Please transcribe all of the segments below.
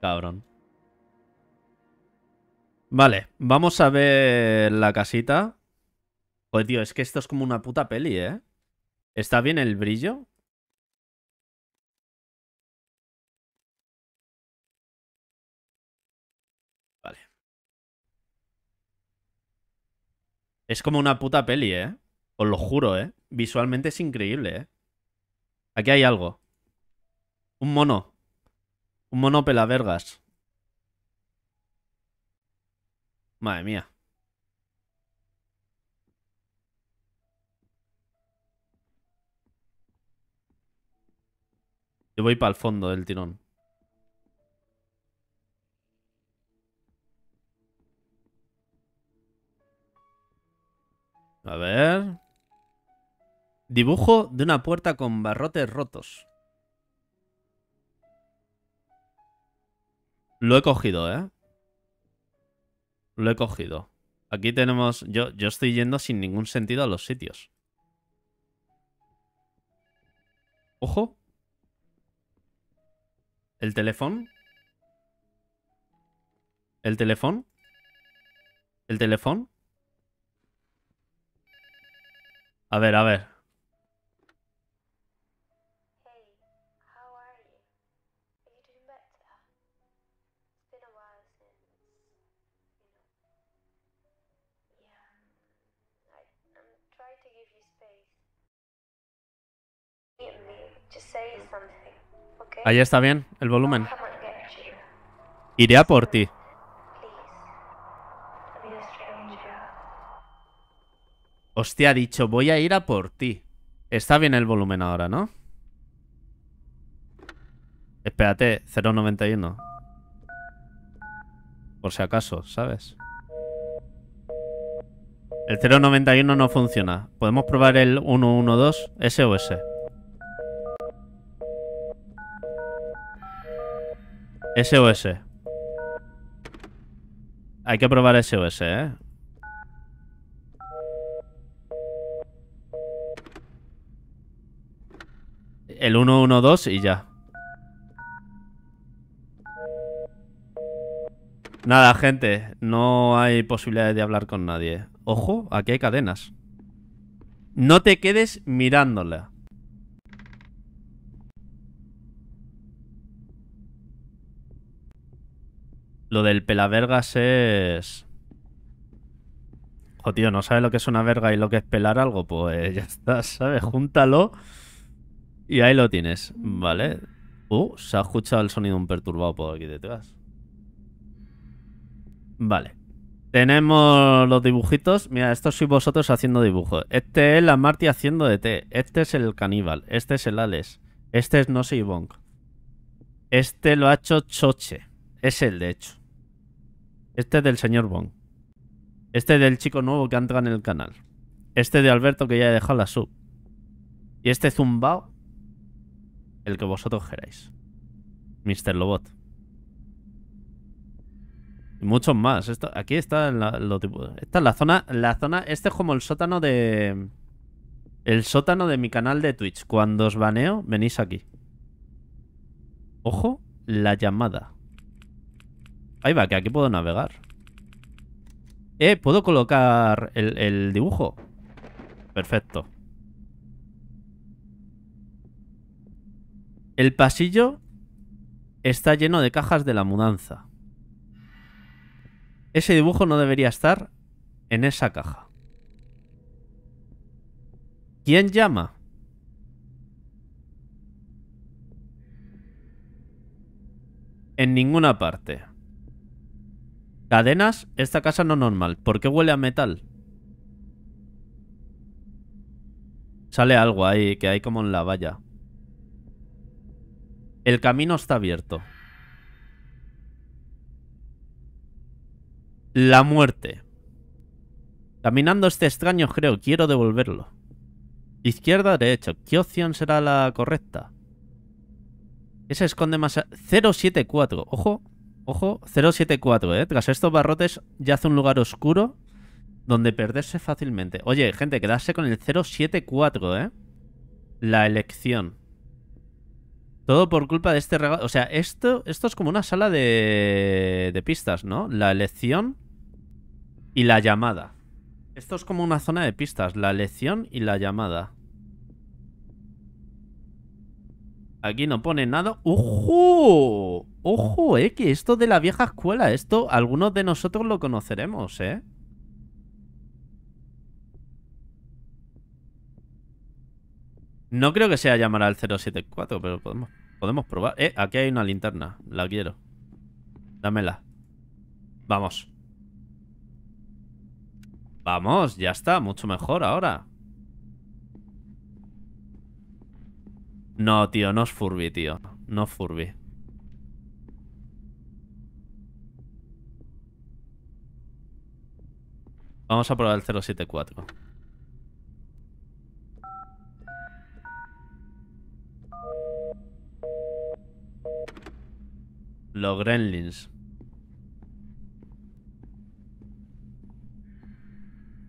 Cabrón. Vale, vamos a ver la casita. Joder, tío, es que esto es como una puta peli, ¿eh? ¿Está bien el brillo? Vale. Es como una puta peli, ¿eh? Os lo juro, ¿eh? Visualmente es increíble, ¿eh? Aquí hay algo. Un mono. Un mono vergas. Madre mía. Yo voy para el fondo del tirón. A ver. Dibujo de una puerta con barrotes rotos. Lo he cogido, ¿eh? Lo he cogido. Aquí tenemos... Yo, yo estoy yendo sin ningún sentido a los sitios. Ojo. El teléfono. El teléfono. El teléfono. A ver, a ver. Ahí está bien, el volumen. Iré a por ti. Hostia, ha dicho, voy a ir a por ti. Está bien el volumen ahora, ¿no? Espérate, 091. Por si acaso, ¿sabes? El 091 no funciona. ¿Podemos probar el 112? S SOS. Hay que probar SOS, ¿eh? El 112 y ya. Nada, gente. No hay posibilidad de hablar con nadie. Ojo, aquí hay cadenas. No te quedes mirándola. Lo del pelavergas es... O ¿no sabes lo que es una verga y lo que es pelar algo? Pues ya está, ¿sabes? Júntalo y ahí lo tienes, ¿vale? Uh, se ha escuchado el sonido un perturbado por aquí detrás. Vale. Tenemos los dibujitos. Mira, estos sois vosotros haciendo dibujos. Este es la Marty haciendo de té. Este es el caníbal. Este es el Alex. Este es No y Bonk. Este lo ha hecho Choche. Es el de hecho. Este del señor Bon. Este del chico nuevo que entra en el canal. Este de Alberto que ya he dejado la sub. Y este zumbao. El que vosotros queráis. Mister Lobot. Y muchos más. Esto, aquí está la, lo tipo, Esta es la zona. La zona. Este es como el sótano de. El sótano de mi canal de Twitch. Cuando os baneo, venís aquí. Ojo, la llamada. Ahí va, que aquí puedo navegar. Eh, ¿puedo colocar el, el dibujo? Perfecto. El pasillo está lleno de cajas de la mudanza. Ese dibujo no debería estar en esa caja. ¿Quién llama? En ninguna parte. Cadenas, esta casa no normal. ¿Por qué huele a metal? Sale algo ahí, que hay como en la valla. El camino está abierto. La muerte. Caminando este extraño creo, quiero devolverlo. Izquierda, derecha. ¿Qué opción será la correcta? ¿Qué se esconde más... 074. Ojo. Ojo, 074, ¿eh? Tras estos barrotes ya hace un lugar oscuro donde perderse fácilmente. Oye, gente, quedarse con el 074, ¿eh? La elección. Todo por culpa de este regalo. O sea, esto, esto es como una sala de, de pistas, ¿no? La elección y la llamada. Esto es como una zona de pistas. La elección y la llamada. Aquí no pone nada. ¡Ojo! ¡Ojo, eh! Que esto de la vieja escuela. Esto algunos de nosotros lo conoceremos, ¿eh? No creo que sea llamar al 074, pero podemos, podemos probar. Eh, aquí hay una linterna. La quiero. Dámela. Vamos. Vamos, ya está. Mucho mejor ahora. No, tío, no es Furby, tío. No es Furby. Vamos a probar el 074. Los gremlins.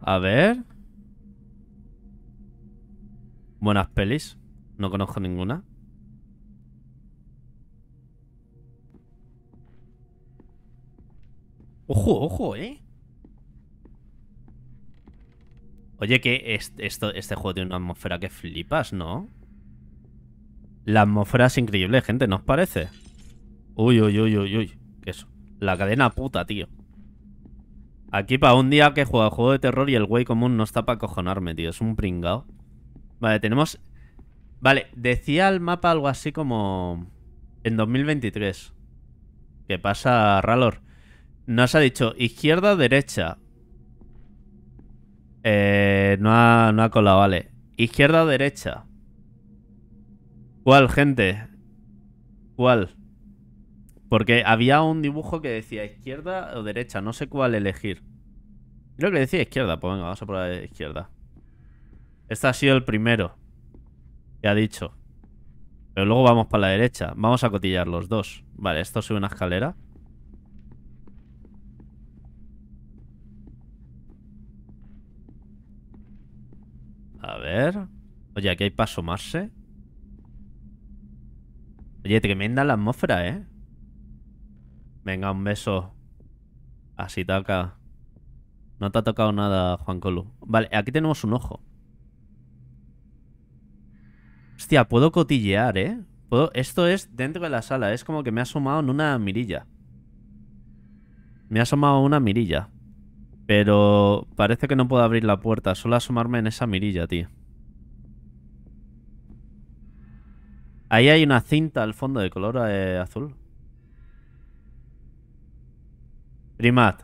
A ver. Buenas pelis. No conozco ninguna. Ojo, ojo, ¿eh? Oye, que este, esto, este juego tiene una atmósfera que flipas, ¿no? La atmósfera es increíble, gente, ¿no os parece? Uy, uy, uy, uy, uy. ¿Qué eso? La cadena puta, tío. Aquí para un día que juega juego de terror y el güey común no está para cojonarme, tío. Es un pringao. Vale, tenemos Vale, decía el mapa algo así como en 2023. ¿Qué pasa, Ralor? Nos ha dicho izquierda, derecha. Eh, no, ha, no ha colado, vale. Izquierda, derecha. ¿Cuál, gente? ¿Cuál? Porque había un dibujo que decía izquierda o derecha, no sé cuál elegir. Creo que decía izquierda, pues venga, vamos a la izquierda. Este ha sido el primero. Ya ha dicho. Pero luego vamos para la derecha. Vamos a cotillar los dos. Vale, esto sube una escalera. A ver. Oye, aquí hay para asomarse. Oye, tremenda la atmósfera, ¿eh? Venga, un beso. Así toca. No te ha tocado nada, Juan Colu. Vale, aquí tenemos un ojo. Hostia, puedo cotillear, ¿eh? Esto es dentro de la sala. Es como que me ha asomado en una mirilla. Me ha asomado una mirilla. Pero parece que no puedo abrir la puerta. Solo asomarme en esa mirilla, tío. Ahí hay una cinta al fondo de color eh, azul. Primat.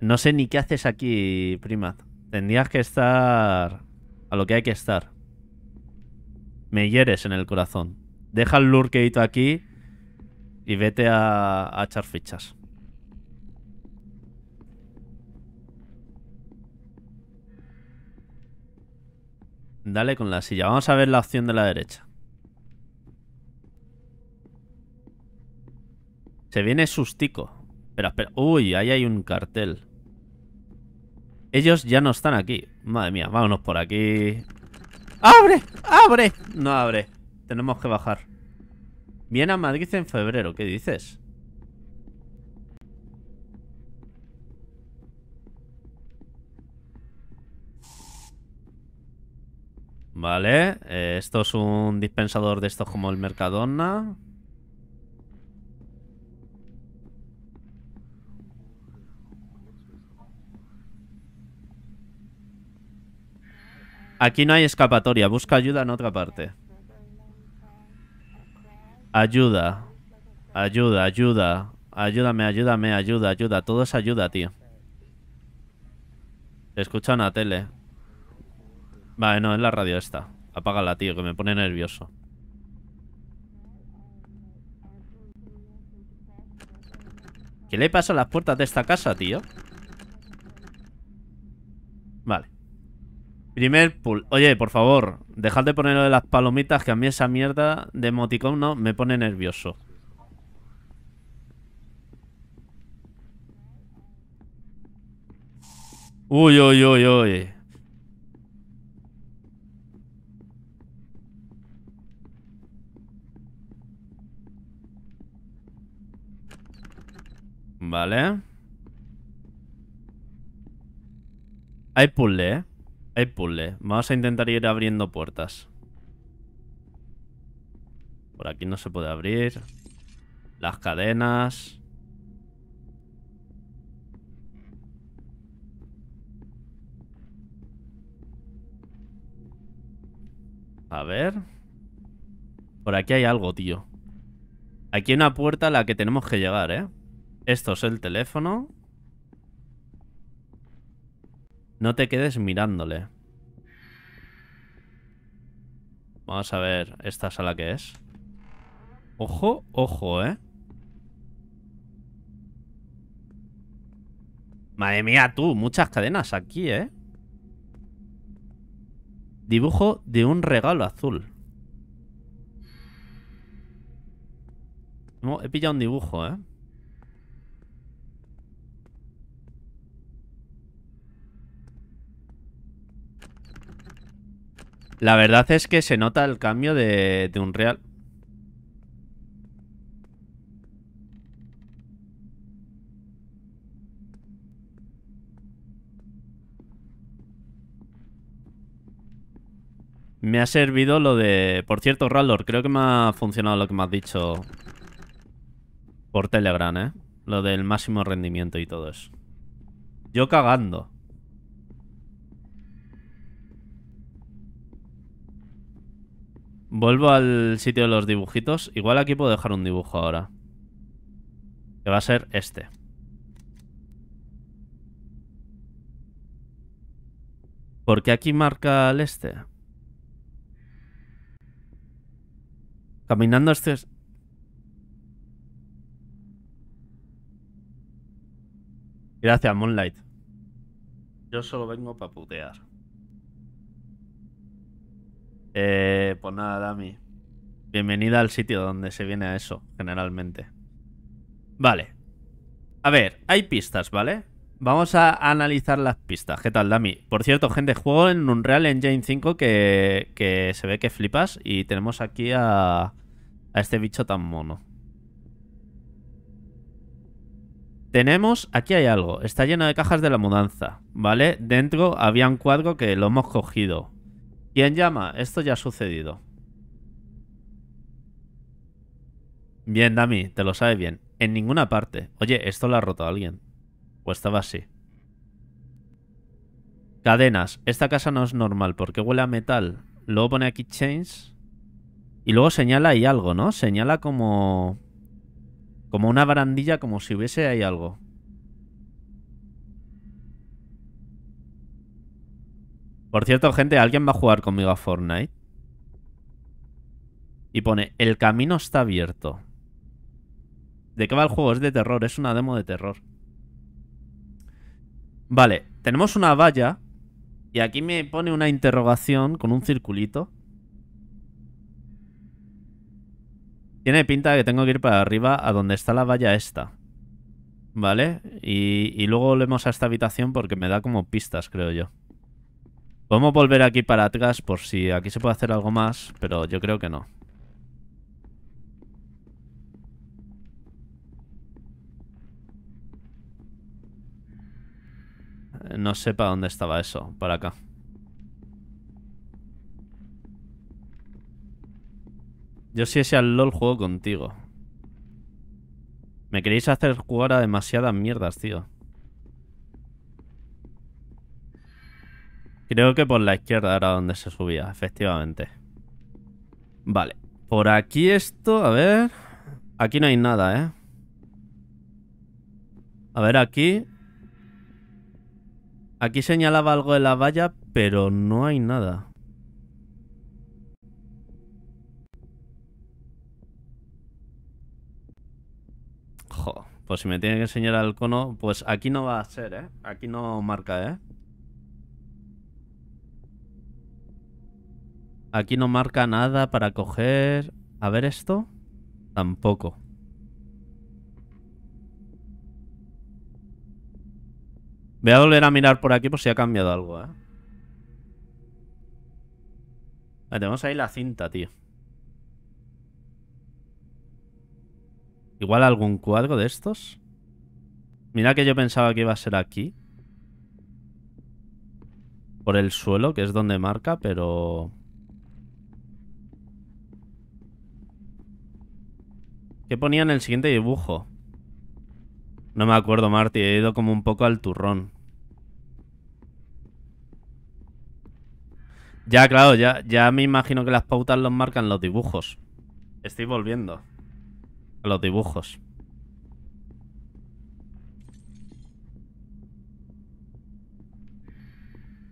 No sé ni qué haces aquí, Primat. Tendrías que estar a lo que hay que estar. Me hieres en el corazón. Deja el lurkeito aquí y vete a, a echar fichas. Dale con la silla. Vamos a ver la opción de la derecha. Se viene sustico. Pero espera. Uy, ahí hay un cartel. Ellos ya no están aquí. Madre mía, vámonos por aquí. ¡Abre! ¡Abre! No abre. Tenemos que bajar. Viene a Madrid en febrero, ¿qué dices? Vale, eh, esto es un dispensador de estos como el Mercadona. Aquí no hay escapatoria. Busca ayuda en otra parte. Ayuda. Ayuda, ayuda. Ayúdame, ayúdame, ayuda, ayuda. Todo es ayuda, tío. Escucha una tele. Vale, no, es la radio esta. Apágala, tío, que me pone nervioso. ¿Qué le pasa a las puertas de esta casa, tío? Primer pull. Oye, por favor, dejad de ponerlo de las palomitas, que a mí esa mierda de emoticón no me pone nervioso. Uy, uy, uy, uy. Vale. Hay puzzle, ¿eh? Hay puzzle. ¿eh? Vamos a intentar ir abriendo puertas. Por aquí no se puede abrir. Las cadenas. A ver. Por aquí hay algo, tío. Aquí hay una puerta a la que tenemos que llegar, ¿eh? Esto es el teléfono. No te quedes mirándole. Vamos a ver esta sala que es. Ojo, ojo, ¿eh? Madre mía, tú, muchas cadenas aquí, ¿eh? Dibujo de un regalo azul. he pillado un dibujo, ¿eh? La verdad es que se nota el cambio de, de un real. Me ha servido lo de... Por cierto, Rallor creo que me ha funcionado lo que me has dicho por Telegram, ¿eh? Lo del máximo rendimiento y todo eso. Yo cagando. Vuelvo al sitio de los dibujitos. Igual aquí puedo dejar un dibujo ahora. Que va a ser este. Porque aquí marca el este. Caminando este... Gracias, Moonlight. Yo solo vengo para putear. Eh, pues nada, Dami. Bienvenida al sitio donde se viene a eso, generalmente. Vale. A ver, hay pistas, ¿vale? Vamos a analizar las pistas. ¿Qué tal, Dami? Por cierto, gente, juego en Unreal Engine 5 que, que se ve que flipas. Y tenemos aquí a, a este bicho tan mono. Tenemos, aquí hay algo, está lleno de cajas de la mudanza, ¿vale? Dentro había un cuadro que lo hemos cogido, y en llama, esto ya ha sucedido. Bien, Dami, te lo sabe bien. En ninguna parte. Oye, esto lo ha roto alguien. O estaba así. Cadenas. Esta casa no es normal porque huele a metal. Luego pone aquí chains. Y luego señala ahí algo, ¿no? Señala como... Como una barandilla, como si hubiese ahí algo. Por cierto, gente, ¿alguien va a jugar conmigo a Fortnite? Y pone, el camino está abierto. ¿De qué va el juego? Es de terror, es una demo de terror. Vale, tenemos una valla. Y aquí me pone una interrogación con un circulito. Tiene pinta de que tengo que ir para arriba a donde está la valla esta. ¿Vale? Y, luego volvemos a esta habitación porque me da como pistas, creo yo. Podemos volver aquí para atrás por si aquí se puede hacer algo más, pero yo creo que no. Eh, no sé para dónde estaba eso, para acá. Yo si ese al LOL juego contigo. Me queréis hacer jugar a demasiadas mierdas, tío. Creo que por la izquierda era donde se subía, efectivamente. Vale. Por aquí esto, a ver... Aquí no hay nada, ¿eh? A ver, aquí... Aquí señalaba algo de la valla, pero no hay nada. Jo, pues si me tiene que enseñar el cono, pues aquí no va a ser, ¿eh? Aquí no marca, ¿eh? Aquí no marca nada para coger. A ver esto. Tampoco. Voy a volver a mirar por aquí por si ha cambiado algo, ¿eh? Ah, tenemos ahí la cinta, tío. Igual algún cuadro de estos. Mira que yo pensaba que iba a ser aquí. Por el suelo, que es donde marca, pero... ¿Qué ponía en el siguiente dibujo? No me acuerdo, Marty. He ido como un poco al turrón. Ya, claro, ya, ya me imagino que las pautas los marcan los dibujos. Estoy volviendo a los dibujos.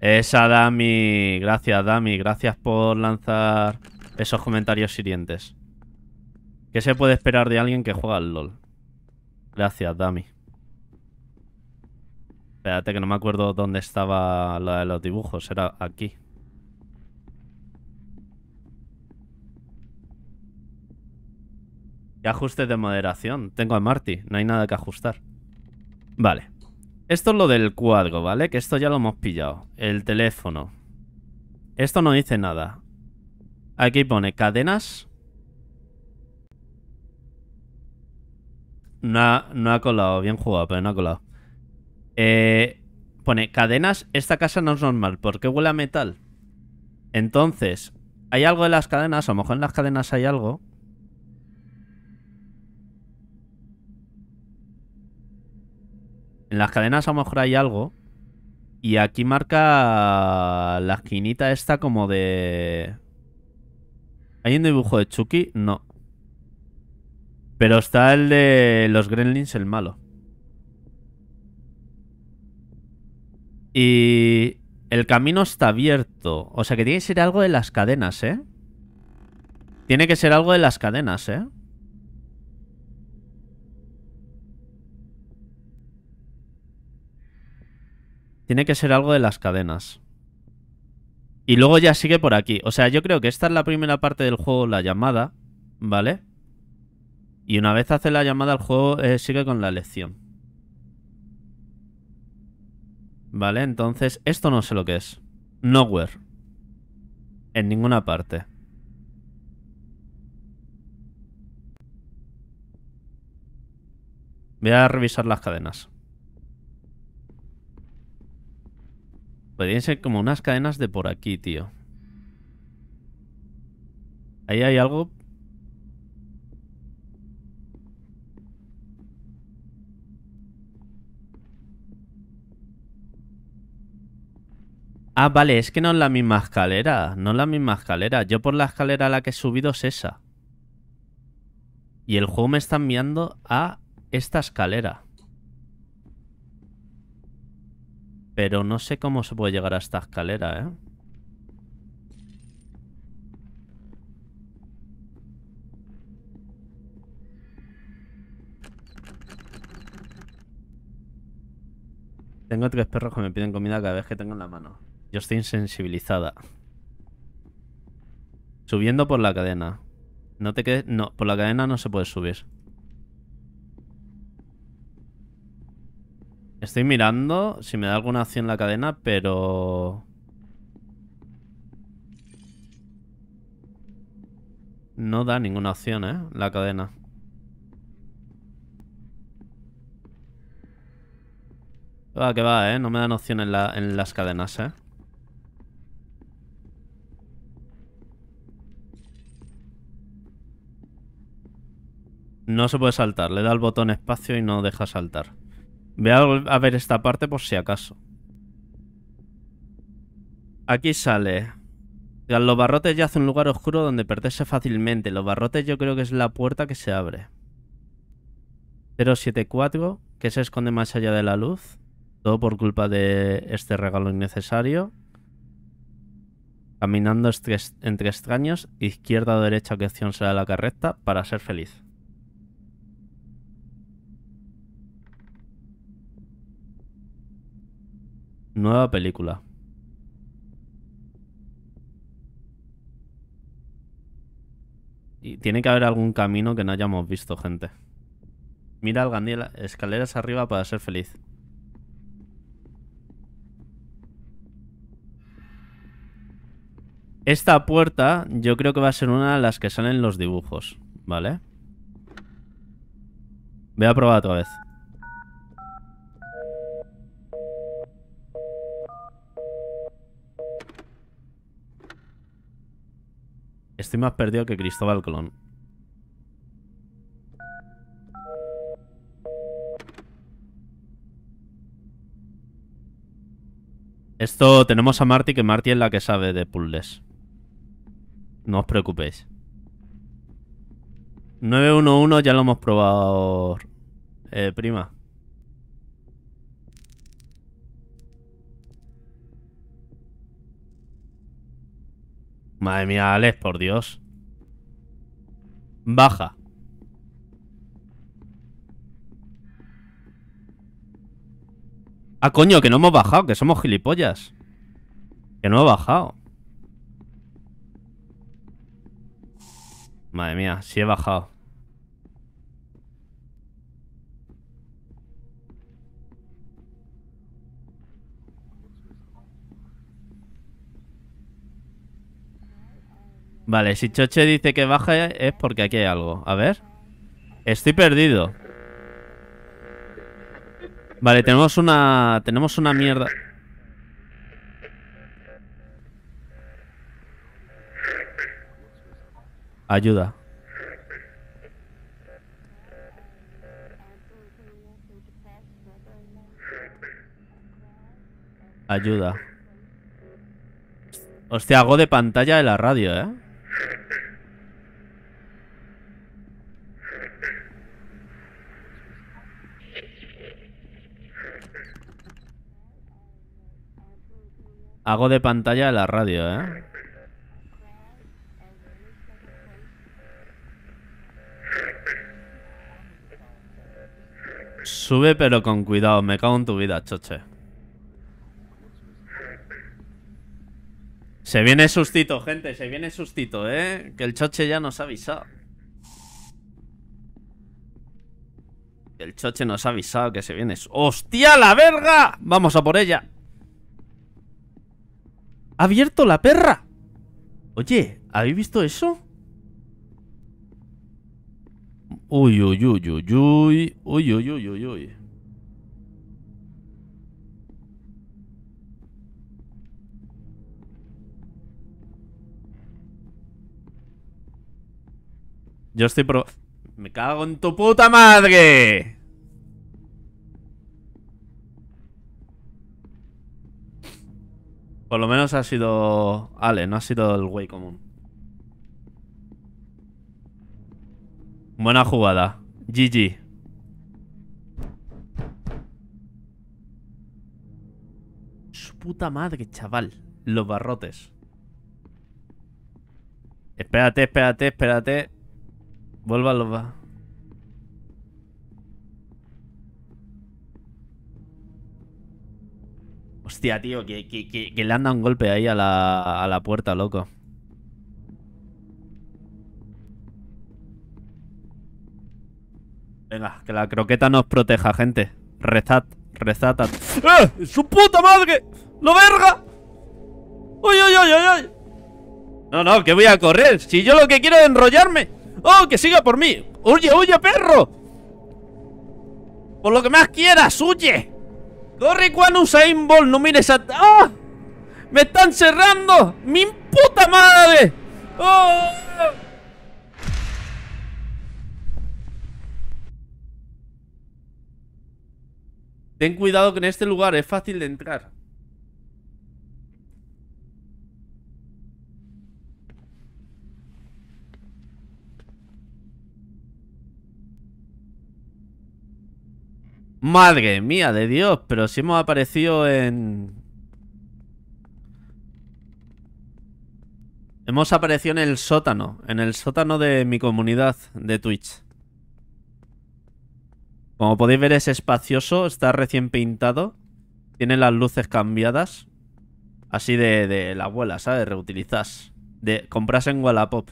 Esa, Dami. Gracias, Dami. Gracias por lanzar esos comentarios hirientes. ¿Qué se puede esperar de alguien que juega al LOL? Gracias, Dami. Espérate que no me acuerdo dónde estaba la de los dibujos. Era aquí. ¿Qué ajustes de moderación? Tengo a Marty. No hay nada que ajustar. Vale. Esto es lo del cuadro, ¿vale? Que esto ya lo hemos pillado. El teléfono. Esto no dice nada. Aquí pone cadenas No ha, colado, bien jugado, pero no ha colado. Eh, pone, cadenas, esta casa no es normal, porque huele a metal. Entonces, hay algo en las cadenas, a lo mejor en las cadenas hay algo. En las cadenas a lo mejor hay algo. Y aquí marca la esquinita esta como de... ¿Hay un dibujo de Chucky? No. Pero está el de los gremlins, el malo. Y el camino está abierto. O sea que tiene que ser algo de las cadenas, ¿eh? Tiene que ser algo de las cadenas, ¿eh? Tiene que ser algo de las cadenas. Y luego ya sigue por aquí. O sea, yo creo que esta es la primera parte del juego, la llamada, ¿vale? Y una vez hace la llamada al juego, eh, sigue con la lección. Vale, entonces esto no sé lo que es. Nowhere. En ninguna parte. Voy a revisar las cadenas. Podrían ser como unas cadenas de por aquí, tío. Ahí hay algo Ah, vale, es que no es la misma escalera. No es la misma escalera. Yo por la escalera a la que he subido es esa. Y el juego me está enviando a esta escalera. Pero no sé cómo se puede llegar a esta escalera, ¿eh? Tengo tres perros que me piden comida cada vez que tengo en la mano. Yo estoy insensibilizada. Subiendo por la cadena. No te quedes... No, por la cadena no se puede subir. Estoy mirando si me da alguna opción la cadena, pero... No da ninguna opción, ¿eh? La cadena. Va, ah, que va, ¿eh? No me dan opción en las cadenas, ¿eh? No se puede saltar, le da el botón espacio y no deja saltar. Ve a ver esta parte por si acaso. Aquí sale. Los barrotes ya hacen un lugar oscuro donde perderse fácilmente. Los barrotes yo creo que es la puerta que se abre. 074, que se esconde más allá de la luz. Todo por culpa de este regalo innecesario. Caminando entre extraños, izquierda o derecha, que opción será la correcta para ser feliz. Nueva película. Y tiene que haber algún camino que no hayamos visto, gente. Mira al Gandhi, escaleras arriba para ser feliz. Esta puerta yo creo que va a ser una de las que salen los dibujos, ¿vale? Voy a probar otra vez. Estoy más perdido que Cristóbal Colón. Esto tenemos a Marty, que Marty es la que sabe de puzzles. No os preocupéis. 911 ya lo hemos probado, eh, prima. Madre mía, Alex, por Dios. Baja. Ah, coño, que no hemos bajado, que somos gilipollas. Que no he bajado. Madre mía, sí he bajado. Vale, si Choche dice que baja es porque aquí hay algo. A ver. Estoy perdido. Vale, tenemos una... Tenemos una mierda... Ayuda. Ayuda. Hostia, hago de pantalla de la radio, ¿eh? Hago de pantalla de la radio, ¿eh? Sube pero con cuidado, me cago en tu vida, choche. Se viene sustito, gente, se viene sustito, ¿eh? Que el choche ya nos ha avisado. El choche nos ha avisado que se viene... ¡Hostia, la verga! Vamos a por ella. ¡Ha abierto la perra! Oye, ¿habéis visto eso? Uy, uy, uy, uy, uy, uy, uy, uy, uy, uy. Yo estoy pro... ¡Me cago en tu puta madre! Por lo menos ha sido Ale, no ha sido el güey común. Buena jugada. GG. Su puta madre, chaval. Los barrotes. Espérate, espérate, espérate. Vuelvan los barrotes. Hostia, tío, que, le han dado un golpe ahí a la, puerta, loco. Venga, que la croqueta nos proteja, gente. Rezad, rezad. ¡Eh! ¡Su puta madre! ¡Lo verga! ¡Uy, uy, uy, uy, uy! No, no, que voy a correr. Si yo lo que quiero es enrollarme. ¡Oh, que siga por mí! ¡Huye, huye, perro! Por lo que más quieras, huye. Dorricuan Usain Bolt, no mires a... ¡Ah! ¡Me están cerrando! ¡Mi puta madre! ¡Oh! Ten cuidado que en este lugar es fácil de entrar. Madre mía de Dios, pero si hemos aparecido en... Hemos aparecido en el sótano, en el sótano de mi comunidad de Twitch. Como podéis ver es espacioso, está recién pintado, tiene las luces cambiadas, así de, de la abuela, ¿sabes? Reutilizás, de compras en Wallapop.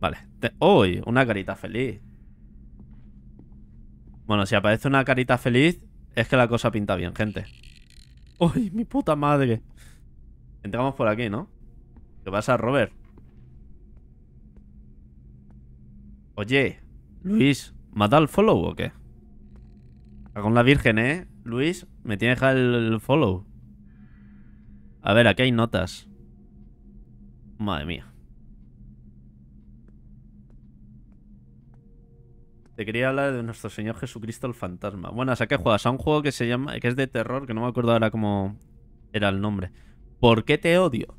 Vale, ¡Uy! Una carita feliz. Bueno, si aparece una carita feliz, es que la cosa pinta bien, gente. ¡Uy, mi puta madre! Entramos por aquí, ¿no? ¿Qué pasa, Robert? Oye, Luis, ¿me el follow o qué? Con la virgen, ¿eh? Luis, me tiene que dejar el follow. A ver, aquí hay notas. Madre mía. quería hablar de nuestro Señor Jesucristo el Fantasma. Bueno, ¿a qué juegas? A un juego que se llama. que es de terror, que no me acuerdo ahora cómo era el nombre. ¿Por qué te odio?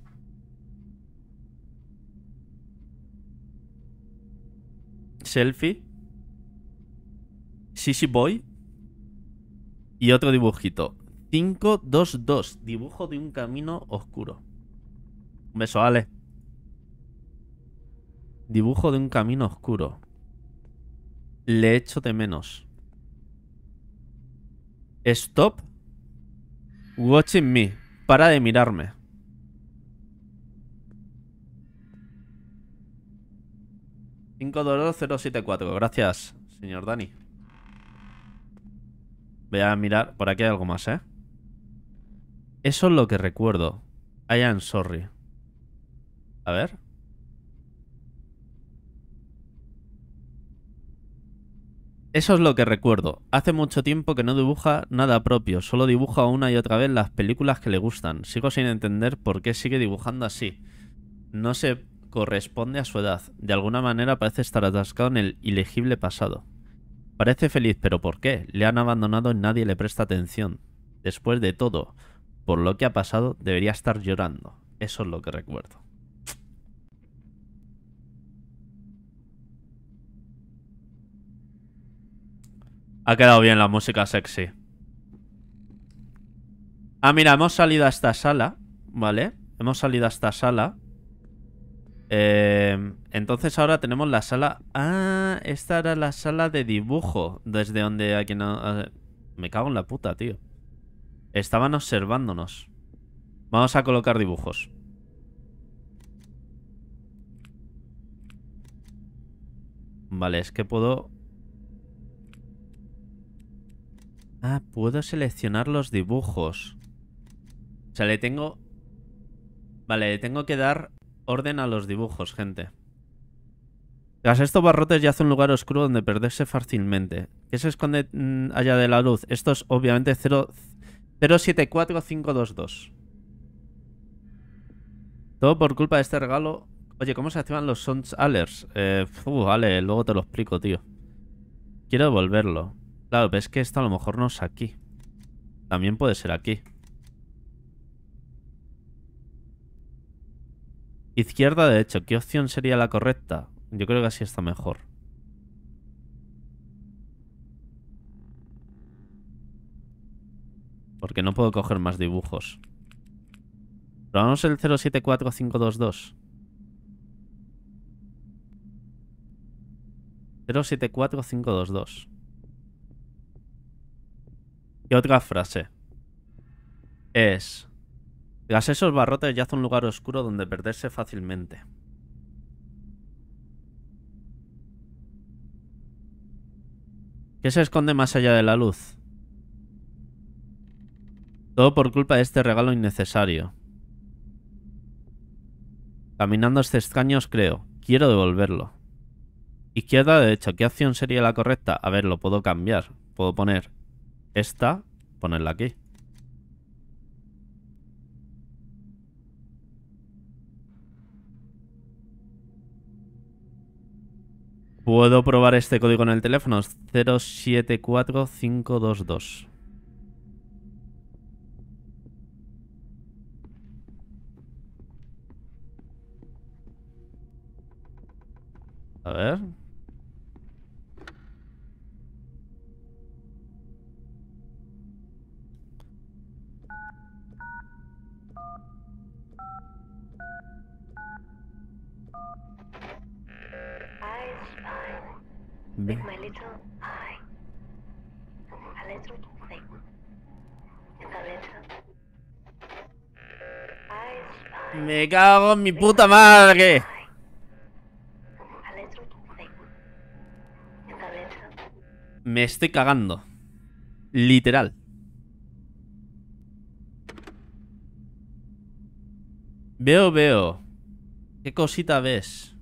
Selfie. Sissy Boy. Y otro dibujito. 522. Dibujo de un camino oscuro. Un beso, Ale. Dibujo de un camino oscuro le echo de menos. Stop watching me. Para de mirarme. 074. Gracias, señor Dani. Voy a mirar. Por aquí hay algo más, ¿eh? Eso es lo que recuerdo. I am sorry. A ver. Eso es lo que recuerdo. Hace mucho tiempo que no dibuja nada propio, solo dibuja una y otra vez las películas que le gustan. Sigo sin entender por qué sigue dibujando así. No se corresponde a su edad. De alguna manera parece estar atascado en el ilegible pasado. Parece feliz, pero ¿por qué? Le han abandonado y nadie le presta atención. Después de todo, por lo que ha pasado, debería estar llorando. Eso es lo que recuerdo. Ha quedado bien la música sexy. Ah, mira, hemos salido a esta sala, ¿vale? Hemos salido a esta sala. Eh, entonces ahora tenemos la sala... Ah, esta era la sala de dibujo, desde donde aquí no... Eh, me cago en la puta, tío. Estaban observándonos. Vamos a colocar dibujos. Vale, es que puedo Ah, puedo seleccionar los dibujos. O sea, le tengo... Vale, le tengo que dar orden a los dibujos, gente. Tras estos barrotes Ya hace un lugar oscuro donde perderse fácilmente. ¿Qué se esconde mm, allá de la luz? Esto es obviamente 0, 074522. Todo por culpa de este regalo. Oye, ¿cómo se activan los Sons Alers? Eh, vale, luego te lo explico, tío. Quiero devolverlo. Claro, ves que esto a lo mejor no es aquí. También puede ser aquí. Izquierda, derecho. ¿Qué opción sería la correcta? Yo creo que así está mejor. Porque no puedo coger más dibujos. Probamos el 074522. 074522. Y otra frase es... Tras esos barrotes hace un lugar oscuro donde perderse fácilmente. ¿Qué se esconde más allá de la luz? Todo por culpa de este regalo innecesario. Caminando este os creo. Quiero devolverlo. Izquierda o derecha, ¿qué acción sería la correcta? A ver, lo puedo cambiar. Puedo poner esta, ponerla aquí. Puedo probar este código en el teléfono. 074522. A ver. Me cago en mi puta madre. Me estoy cagando. Literal. Veo, veo. ¿Qué cosita ves?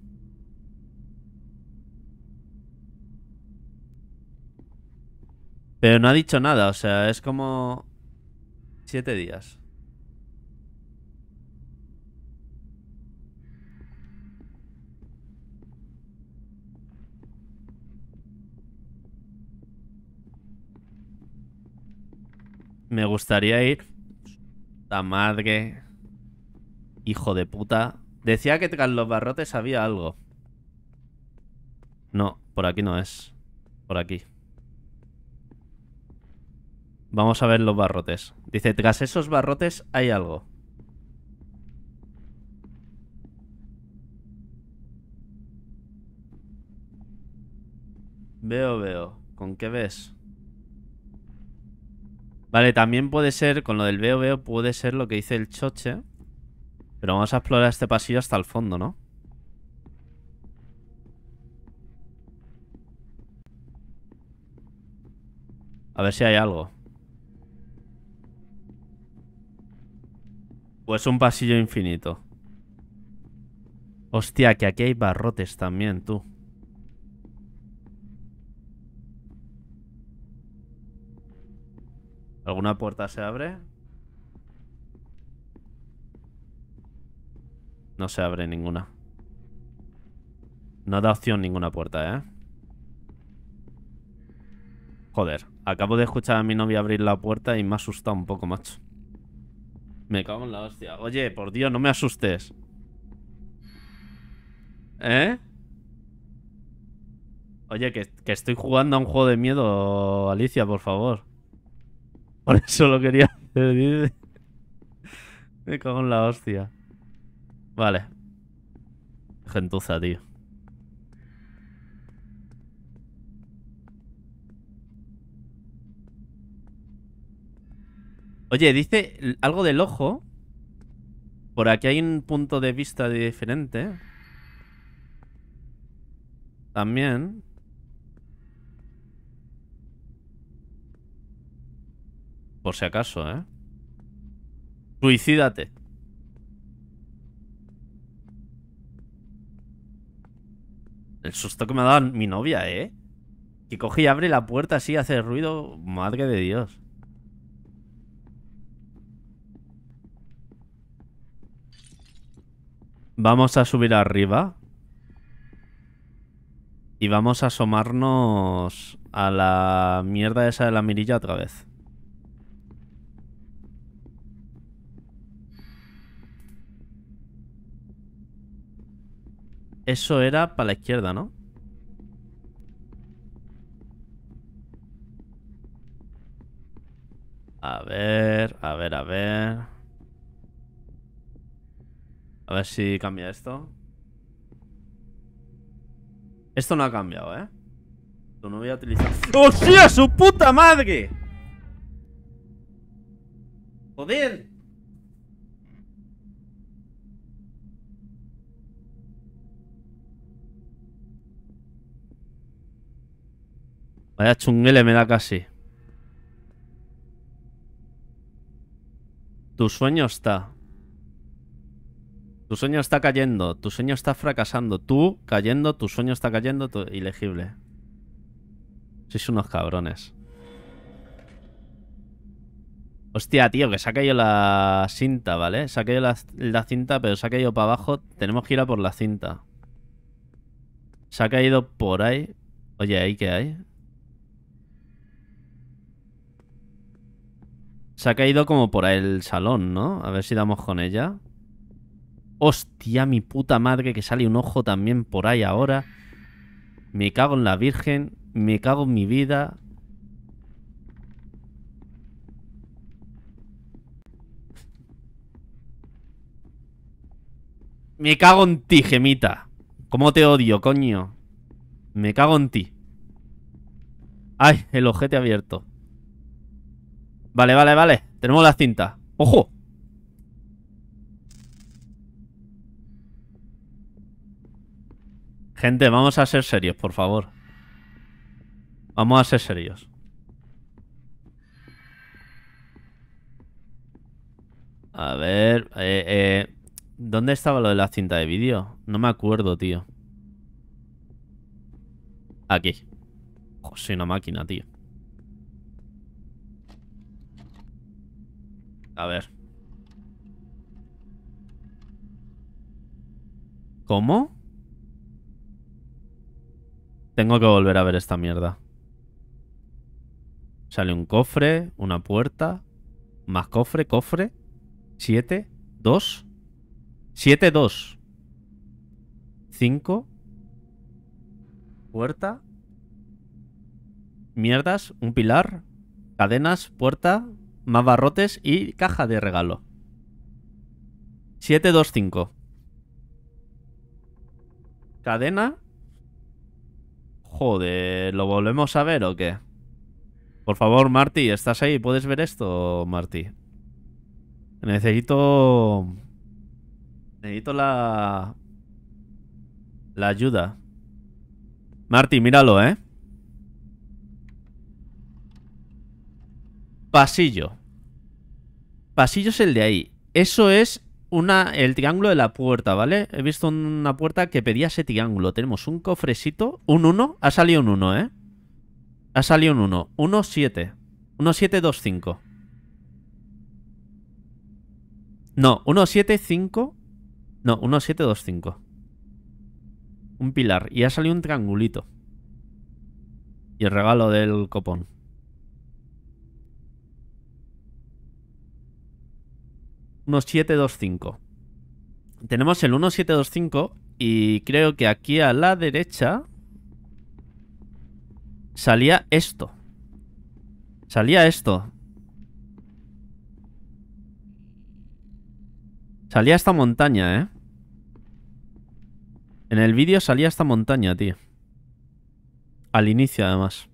Pero no ha dicho nada, o sea, es como... Siete días. Me gustaría ir. La madre. Hijo de puta. Decía que tras los barrotes había algo. No, por aquí no es. Por aquí. Vamos a ver los barrotes. Dice, tras esos barrotes hay algo. Veo, veo. ¿Con qué ves? Vale, también puede ser, con lo del veo, veo, puede ser lo que dice el choche. Pero vamos a explorar este pasillo hasta el fondo, ¿no? A ver si hay algo. Pues un pasillo infinito. Hostia, que aquí hay barrotes también, tú. ¿Alguna puerta se abre? No se abre ninguna. No da opción ninguna puerta, ¿eh? Joder, acabo de escuchar a mi novia abrir la puerta y me ha asustado un poco, macho. Me cago en la hostia. Oye, por Dios, no me asustes. ¿Eh? Oye, que, estoy jugando a un juego de miedo, Alicia, por favor. Por eso lo quería hacer. Me cago en la hostia. Vale. Gentuza, tío. Oye, dice algo del ojo. Por aquí hay un punto de vista diferente. También. Por si acaso, ¿eh? Suicídate. El susto que me ha dado mi novia, ¿eh? Que coge y abre la puerta así, hace ruido. Madre de Dios. Vamos a subir arriba. Y vamos a asomarnos a la mierda esa de la mirilla otra vez. Eso era para la izquierda, ¿no? A ver, a ver, a ver. A ver si cambia esto. Esto no ha cambiado, ¿eh? Esto no voy a utilizar... ¡Hostia, su puta madre! ¡Joder! Vaya chunguele me da casi. Tu sueño está. Tu sueño está cayendo, tu sueño está fracasando. Tú cayendo, tu sueño está cayendo, ilegible. Sois unos cabrones. Hostia, tío, que se ha caído la cinta, ¿vale? Se ha caído la, cinta, pero se ha caído para abajo. Tenemos que ir a por la cinta. Se ha caído por ahí. Oye, ¿ahí qué hay? Se ha caído como por el salón, ¿no? A ver si damos con ella. Hostia, mi puta madre, que sale un ojo también por ahí ahora. Me cago en la Virgen, me cago en mi vida. Me cago en ti, gemita. ¿Cómo te odio, coño? Me cago en ti. Ay, el ojete abierto. Vale, vale, vale. Tenemos la cinta. ¡Ojo! Gente, vamos a ser serios, por favor. Vamos a ser serios. A ver, eh, eh, ¿dónde estaba lo de la cinta de vídeo? No me acuerdo, tío. Aquí. Oh, soy una máquina, tío. A ver. ¿Cómo? Tengo que volver a ver esta mierda. Sale un cofre, una puerta, más cofre, cofre. Siete, dos Siete, dos Cinco Puerta. Mierdas, un pilar, cadenas, puerta, más barrotes y caja de regalo. Siete, dos, cinco Cadena, Joder, ¿lo volvemos a ver o qué? Por favor, Marty, ¿estás ahí? ¿Puedes ver esto, Marty? Necesito... Necesito la... La ayuda. Marty, míralo, ¿eh? Pasillo. Pasillo es el de ahí. Eso es una, el triángulo de la puerta, ¿vale? He visto una puerta que pedía ese triángulo. Tenemos un cofrecito, un 1. Ha salido un 1, ¿eh? Ha salido un 1. 1, 7. 1, 7, 2, 5. No, 1, 7, 5. No, 1, 7, 2, 5. Un pilar. Y ha salido un triangulito. Y el regalo del copón. 1725. Tenemos el 1725 y creo que aquí a la derecha salía esto. Salía esto. Salía esta montaña, ¿eh? En el vídeo salía esta montaña, tío. Al inicio, además.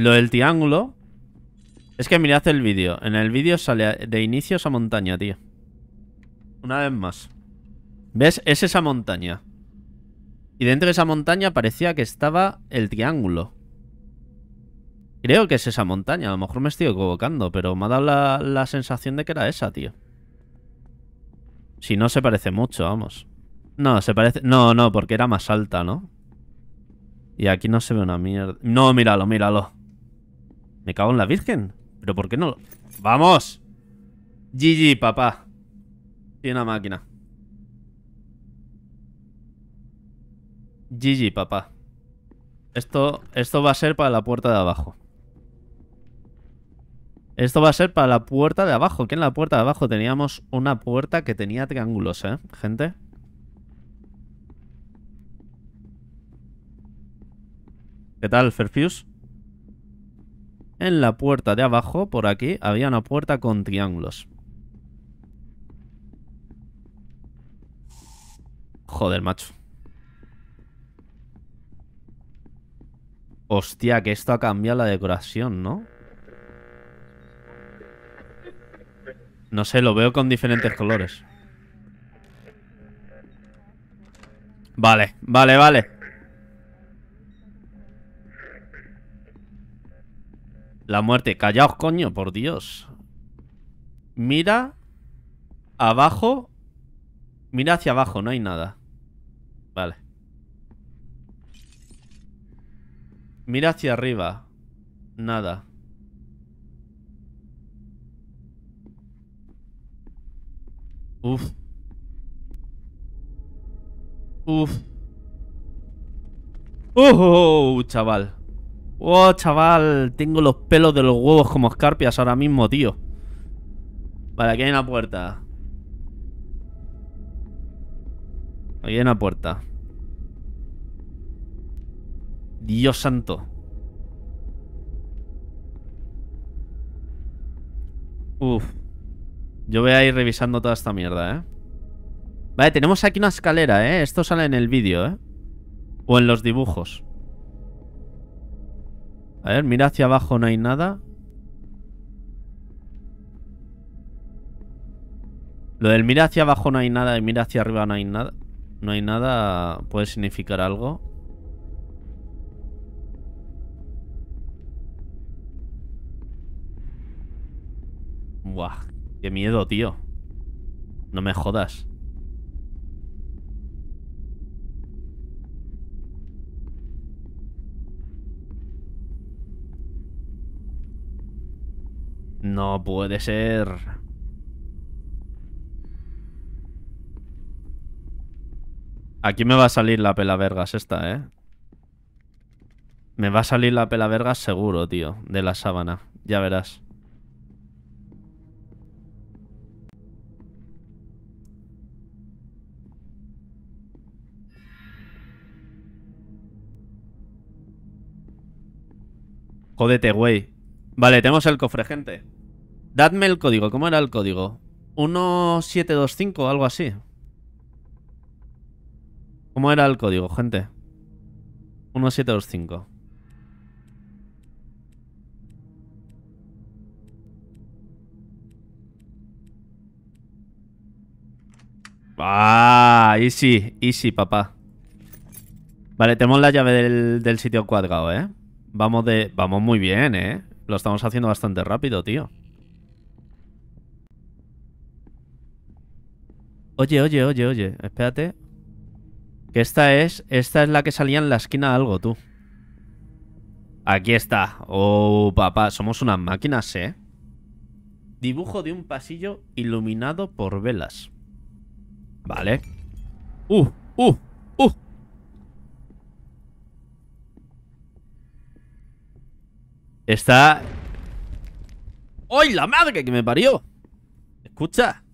Lo del triángulo... Es que hace el vídeo. En el vídeo sale de inicio esa montaña, tío. Una vez más. ¿Ves? Es esa montaña. Y dentro de esa montaña parecía que estaba el triángulo. Creo que es esa montaña. A lo mejor me estoy equivocando, pero me ha dado la, la sensación de que era esa, tío. Si no, se parece mucho, vamos. No, se parece... No, no, porque era más alta, ¿no? Y aquí no se ve una mierda. No, míralo, míralo. Me cago en la virgen. ¿Pero por qué no? ¡Vamos! GG, papá. Tiene una máquina. GG, papá. Esto, esto va a ser para la puerta de abajo. Esto va a ser para la puerta de abajo. Que en la puerta de abajo teníamos una puerta que tenía triángulos, ¿eh? Gente. ¿Qué tal, Ferfius? En la puerta de abajo, por aquí, había una puerta con triángulos. Joder, macho. Hostia, que esto ha cambiado la decoración, ¿no? No sé, lo veo con diferentes colores. Vale, vale, vale. La muerte. Callaos, coño, por Dios. Mira abajo. Mira hacia abajo, no hay nada. Vale. Mira hacia arriba. Nada. Uf. Uf. ¡Oh, chaval! Oh, chaval, tengo los pelos de los huevos como escarpias ahora mismo, tío. Vale, aquí hay una puerta. Aquí hay una puerta. Dios santo. Uf. Yo voy a ir revisando toda esta mierda, ¿eh? Vale, tenemos aquí una escalera, ¿eh? Esto sale en el vídeo, ¿eh? O en los dibujos. A ver, mira hacia abajo, no hay nada. Lo del mira hacia abajo no hay nada y mira hacia arriba no hay nada. No hay nada puede significar algo. Buah, qué miedo, tío. No me jodas. No puede ser. Aquí me va a salir la pelavergas esta, ¿eh? Me va a salir la pelavergas seguro, tío. De la sábana. Ya verás. Jódete, güey. Vale, tenemos el cofre, gente. Dadme el código. ¿Cómo era el código? 1725, algo así. ¿Cómo era el código, gente? 1725. Ah, easy, easy, papá. Vale, tenemos la llave del, del sitio cuadrado, ¿eh? Vamos de... Vamos muy bien, ¿eh? Lo estamos haciendo bastante rápido, tío. Oye, oye, oye, oye. Espérate. Que esta es... Esta es la que salía en la esquina algo, tú. Aquí está. Oh, papá. Somos unas máquinas, ¿eh? Dibujo de un pasillo iluminado por velas. Vale. ¡Uh! ¡Uh! Está... ¡Ay, la madre que me parió! Escucha.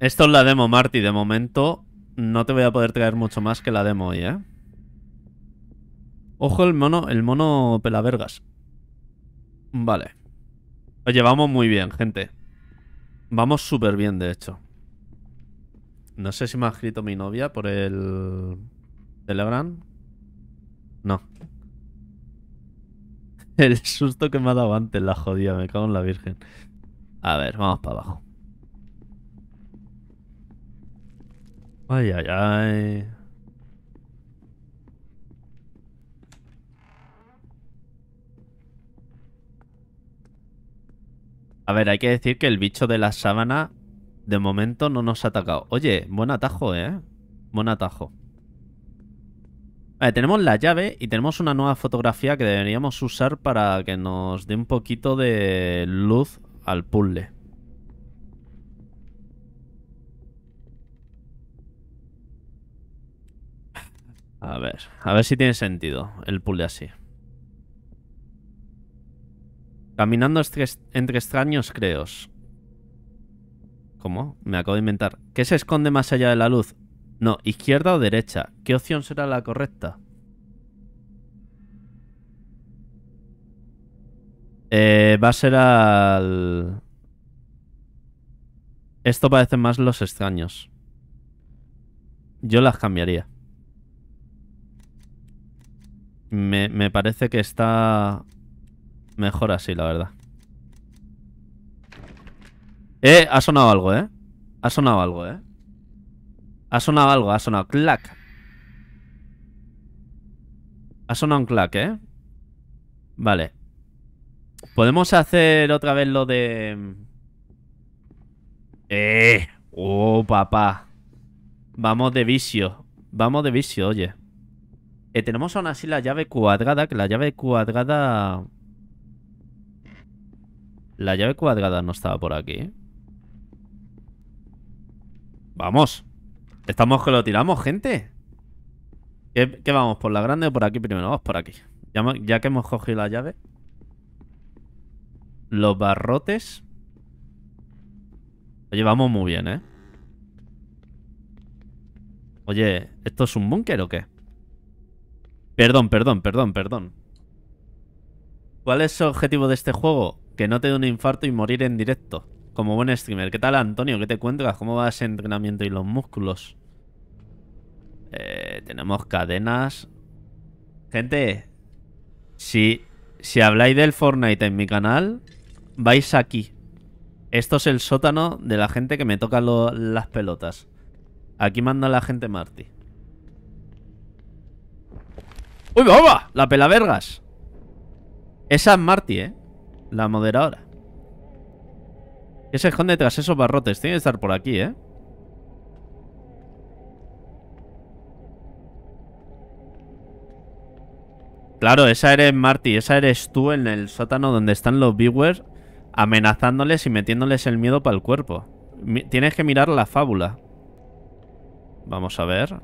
Esto es la demo, Marty. De momento no te voy a poder traer mucho más que la demo hoy, ¿eh? Ojo el mono, el mono pelavergas. Vale. Lo llevamos muy bien, gente. Vamos súper bien, de hecho. No sé si me ha escrito mi novia por el Telegram. No. El susto que me ha dado antes, la jodida, me cago en la virgen. A ver, vamos para abajo. Ay, ay, ay. A ver, hay que decir que el bicho de la sábana de momento no nos ha atacado. Oye, buen atajo, ¿eh? Buen atajo. Vale, tenemos la llave y tenemos una nueva fotografía que deberíamos usar para que nos dé un poquito de luz al puzzle. A ver, a ver si tiene sentido el puzzle así. Caminando entre extraños creos. ¿Cómo? Me acabo de inventar. ¿Qué se esconde más allá de la luz? No, izquierda o derecha. ¿Qué opción será la correcta? Eh, va a ser al... Esto parece más los extraños. Yo las cambiaría. me parece que está mejor así, la verdad. Eh, ha sonado algo, eh. Ha sonado algo, eh. Ha sonado algo, ha sonado. Clac. Ha sonado un clac, eh. Vale. Podemos hacer otra vez lo de... Mm? Eh. Oh, papá. Vamos de vicio. Vamos de vicio, oye. Eh, tenemos aún así la llave cuadrada, que la llave cuadrada... La llave cuadrada no estaba por aquí, Vamos. Estamos que lo tiramos, gente. ¿Qué, vamos? ¿Por la grande o por aquí primero? Vamos por aquí. Ya, ya que hemos cogido la llave. Los barrotes. Lo llevamos muy bien, ¿eh? Oye, ¿esto es un búnker o qué? Perdón, perdón, perdón, perdón. ¿Cuál es el objetivo de este juego? Que no te dé un infarto y morir en directo. Como buen streamer. ¿Qué tal, Antonio? ¿Qué te encuentras? ¿Cómo va ese entrenamiento y los músculos? Eh, tenemos cadenas. Gente, si, habláis del Fortnite en mi canal, vais aquí. Esto es el sótano de la gente que me toca las pelotas. Aquí manda la gente Marty. ¡Uy, va! ¡La pelavergas! Esa es Marty, ¿eh? La moderadora. Ese se tras esos barrotes? Tiene que estar por aquí, ¿eh? Claro, esa eres Marty, esa eres tú en el sótano donde están los viewers amenazándoles y metiéndoles el miedo para el cuerpo. tienes que mirar la fábula. Vamos a ver.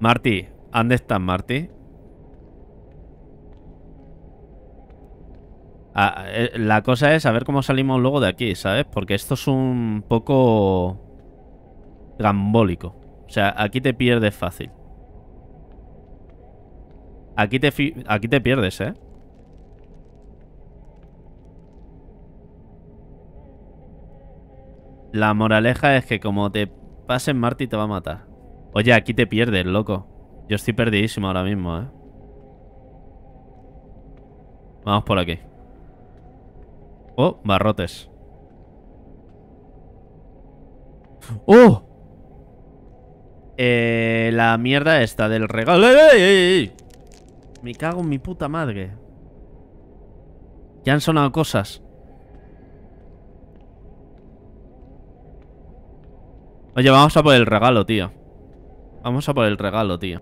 Marty, ¿dónde estás, Marty? Ah, eh, la cosa es saber cómo salimos luego de aquí, ¿sabes? Porque esto es un poco gambólico. O sea, aquí te pierdes fácil. Aquí te, aquí te pierdes, ¿eh? La moraleja es que como te pasen, Marty te va a matar. Oye, aquí te pierdes, loco. Yo estoy perdidísimo ahora mismo, ¿eh? Vamos por aquí. Oh, barrotes. ¡Oh! Eh, la mierda está del regalo. ¡Ey, Me cago en mi puta madre. Ya han sonado cosas. Oye, vamos a por el regalo, tío. Vamos a por el regalo, tío.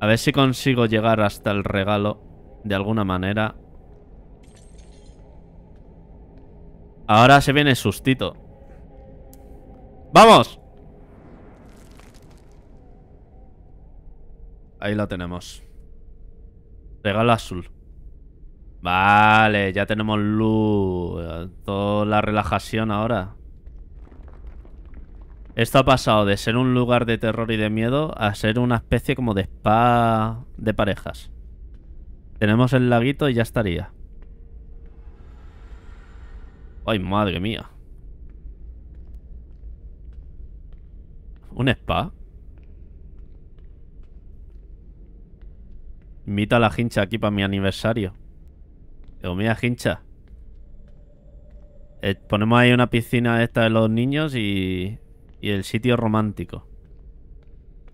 A ver si consigo llegar hasta el regalo de alguna manera. Ahora se viene sustito. ¡Vamos! Ahí lo tenemos. Regalo azul. Vale, ya tenemos luz. Toda la relajación ahora. Esto ha pasado de ser un lugar de terror y de miedo a ser una especie como de spa de parejas. Tenemos el laguito y ya estaría. Ay, madre mía. ¿Un spa? Invita a la hincha aquí para mi aniversario. O mira, hincha. Eh, ponemos ahí una piscina esta de los niños y, y el sitio romántico.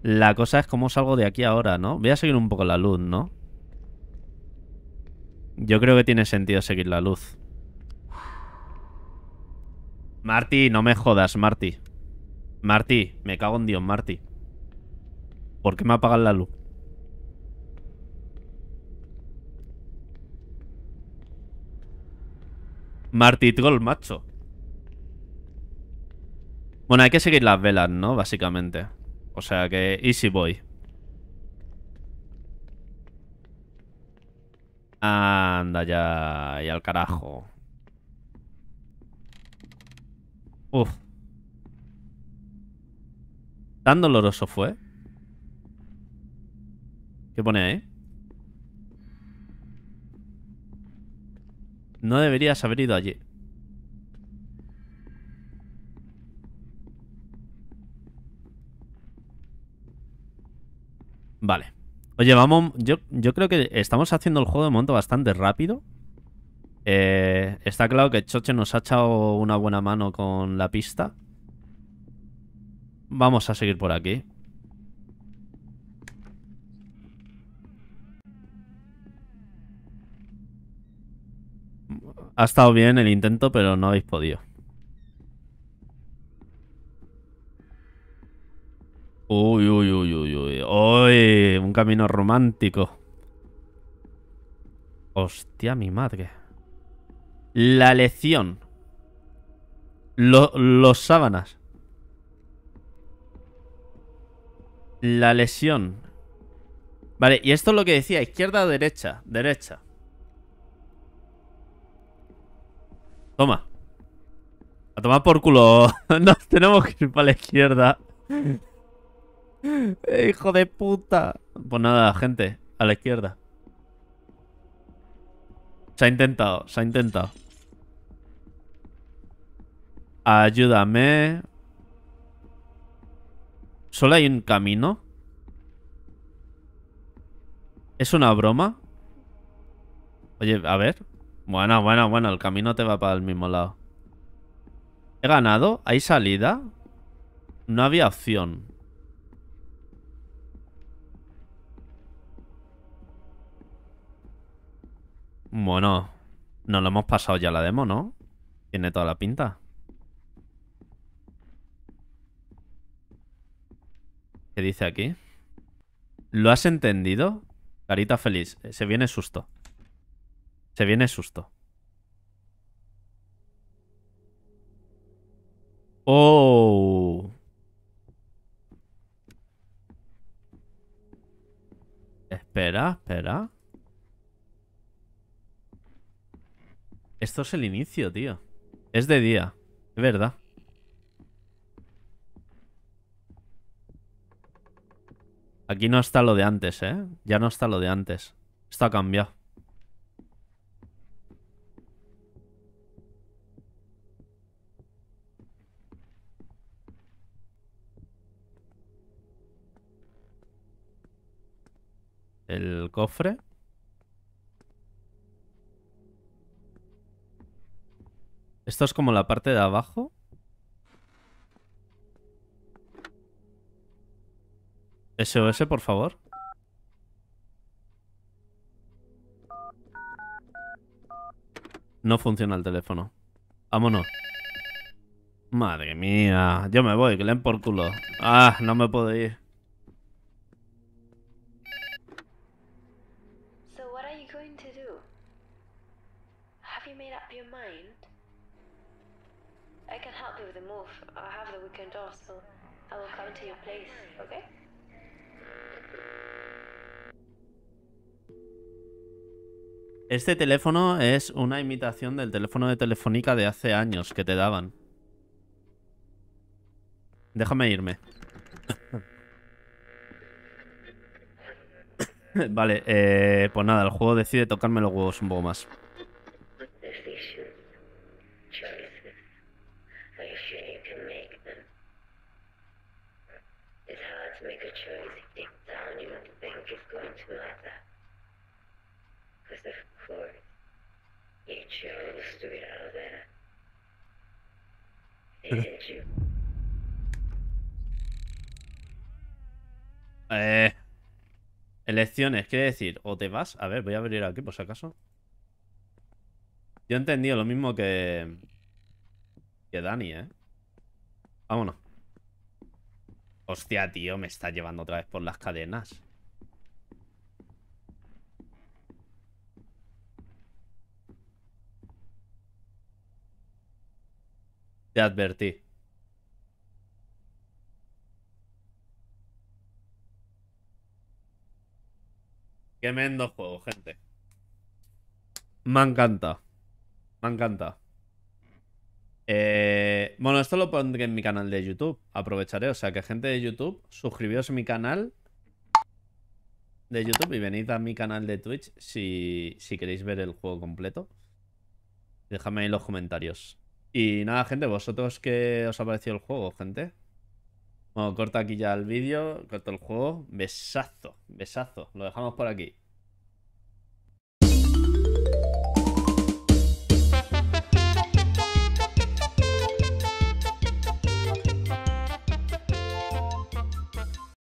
La cosa es cómo salgo de aquí ahora, ¿no? Voy a seguir un poco la luz, ¿no? Yo creo que tiene sentido seguir la luz. Marty, no me jodas, Marty. Marty, me cago en Dios, Marty. ¿Por qué me apagan la luz? Marty Troll, macho. Bueno, hay que seguir las velas, ¿no? Básicamente. O sea que easy boy. Anda ya, y al carajo. Uf. Tan doloroso fue. ¿Qué pone ahí? No deberías haber ido allí. Vale. Oye, vamos... Yo, yo creo que estamos haciendo el juego de momento bastante rápido. Eh, está claro que Choche nos ha echado una buena mano con la pista. Vamos a seguir por aquí. Ha estado bien el intento, pero no habéis podido. Uy, uy, uy, uy, uy. Uy, un camino romántico. Hostia, mi madre. La lesión los sábanas. La lesión. Vale, y esto es lo que decía, izquierda, derecha, derecha. Toma. A tomar por culo. Nos tenemos que ir para la izquierda. Hijo de puta. Pues nada, gente, a la izquierda. Se ha intentado, se ha intentado. Ayúdame. ¿Solo hay un camino? ¿Es una broma? Oye, a ver. Bueno, bueno, bueno, el camino te va para el mismo lado. ¿He ganado? ¿Hay salida? No había opción. Bueno, nos lo hemos pasado ya la demo, ¿no? Tiene toda la pinta. ¿Qué dice aquí? ¿Lo has entendido? Carita feliz. Eh, se viene susto. Se viene susto. Oh. Espera, espera. Esto es el inicio, tío. Es de día. Es verdad. Aquí no está lo de antes, ¿eh? Ya no está lo de antes. Está cambiado. El cofre. Esto es como la parte de abajo. SOS, por favor. No funciona el teléfono. Vámonos. Madre mía. Yo me voy, que leen por culo. Ah, no me puedo ir. I can help you with the move. I have the weekend off, so I will come to your place, okay? Este teléfono es una imitación del teléfono de Telefónica de hace años que te daban. Déjame irme. vale, eh, pues nada, el juego decide tocarme los huevos un poco más. Eh, elecciones, quiere decir, o te vas. A ver, voy a abrir aquí por si acaso. Yo he entendido lo mismo que. Que Dani, eh. Vámonos. Hostia, tío, me está llevando otra vez por las cadenas. Te advertí. mendo juego, gente. Me encanta. Me encanta. Eh, bueno, esto lo pondré en mi canal de YouTube. Aprovecharé. O sea, que gente de YouTube, suscribíos a mi canal de YouTube y venid a mi canal de Twitch si, si queréis ver el juego completo. Déjame ahí los comentarios. Y nada, gente, ¿vosotros qué os ha parecido el juego, gente? Bueno, corta aquí ya el vídeo, corto el juego. Besazo, besazo. Lo dejamos por aquí.